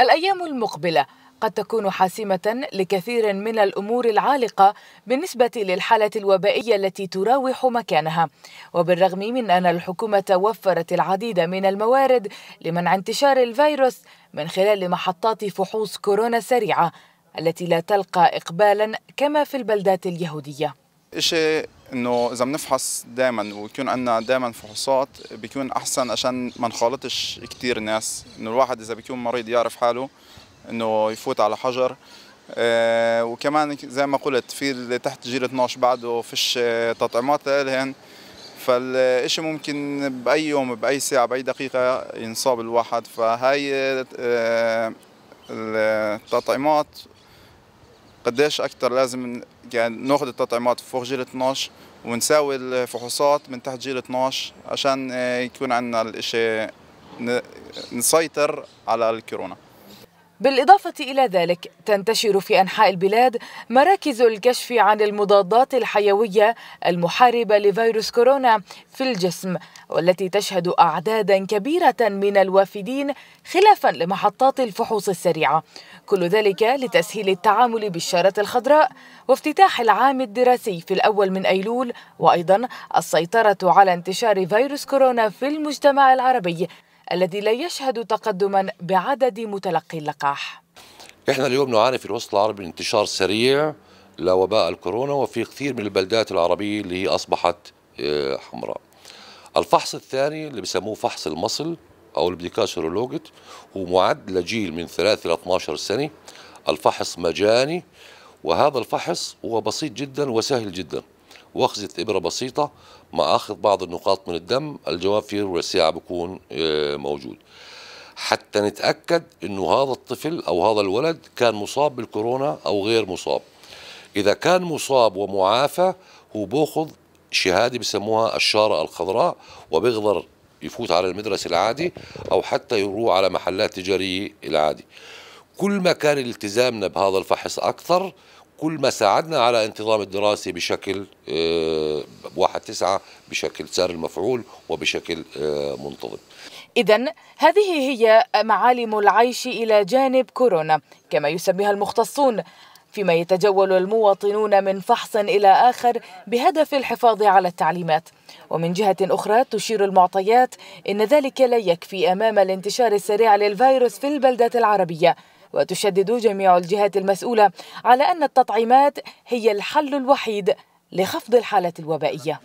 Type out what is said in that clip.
الأيام المقبلة قد تكون حاسمة لكثير من الأمور العالقة بالنسبة للحالة الوبائية التي تراوح مكانها وبالرغم من أن الحكومة وفرت العديد من الموارد لمنع انتشار الفيروس من خلال محطات فحوص كورونا سريعة التي لا تلقى إقبالا كما في البلدات اليهودية إشي انه اذا بنفحص دائما ويكون عندنا دائما فحوصات بيكون احسن عشان ما نخالطش كثير ناس انه الواحد اذا بيكون مريض يعرف حاله انه يفوت على حجر آه وكمان زي ما قلت في اللي تحت جيل 12 بعده فيش آه، تطعيمات لهن فالشيء ممكن باي يوم باي ساعه باي دقيقه ينصاب الواحد فهاي آه، التطعيمات قديش اكثر لازم يعني ناخذ التطعيمات فوق جيل 12 ونساوي الفحوصات من تحت جيل 12 عشان يكون عندنا الشيء نسيطر على الكورونا بالإضافة إلى ذلك تنتشر في أنحاء البلاد مراكز الكشف عن المضادات الحيوية المحاربة لفيروس كورونا في الجسم والتي تشهد أعدادا كبيرة من الوافدين خلافا لمحطات الفحوص السريعة كل ذلك لتسهيل التعامل بالشارة الخضراء وافتتاح العام الدراسي في الأول من أيلول وأيضا السيطرة على انتشار فيروس كورونا في المجتمع العربي الذي لا يشهد تقدما بعدد متلقي اللقاح احنا اليوم نعاني في الوسط العربي انتشار سريع لوباء الكورونا وفي كثير من البلدات العربية اللي هي أصبحت آه، حمراء الفحص الثاني اللي بسموه فحص المصل أو البديكا سيرولوجيت هو معد لجيل من 3 إلى 12 سنة الفحص مجاني وهذا الفحص هو بسيط جدا وسهل جدا واخذت ابره بسيطه مع اخذ بعض النقاط من الدم الجواب في ربع ساعه بيكون آه، موجود حتى نتاكد انه هذا الطفل او هذا الولد كان مصاب بالكورونا او غير مصاب اذا كان مصاب ومعافى هو باخذ شهاده بسموها الشاره الخضراء وبيقدر يفوت على المدرسه العادي او حتى يروح على محلات تجاريه العادي كل ما كان التزامنا بهذا الفحص اكثر كل ما ساعدنا على انتظام الدراسة بشكل آه، واحد تسعة بشكل سار المفعول وبشكل آه، منتظم إذا هذه هي معالم العيش إلى جانب كورونا كما يسميها المختصون فيما يتجول المواطنون من فحص إلى آخر بهدف الحفاظ على التعليمات ومن جهة أخرى تشير المعطيات إن ذلك لا يكفي أمام الانتشار السريع للفيروس في البلدة العربية وتشدد جميع الجهات المسؤولة على أن التطعيمات هي الحل الوحيد لخفض الحالة الوبائية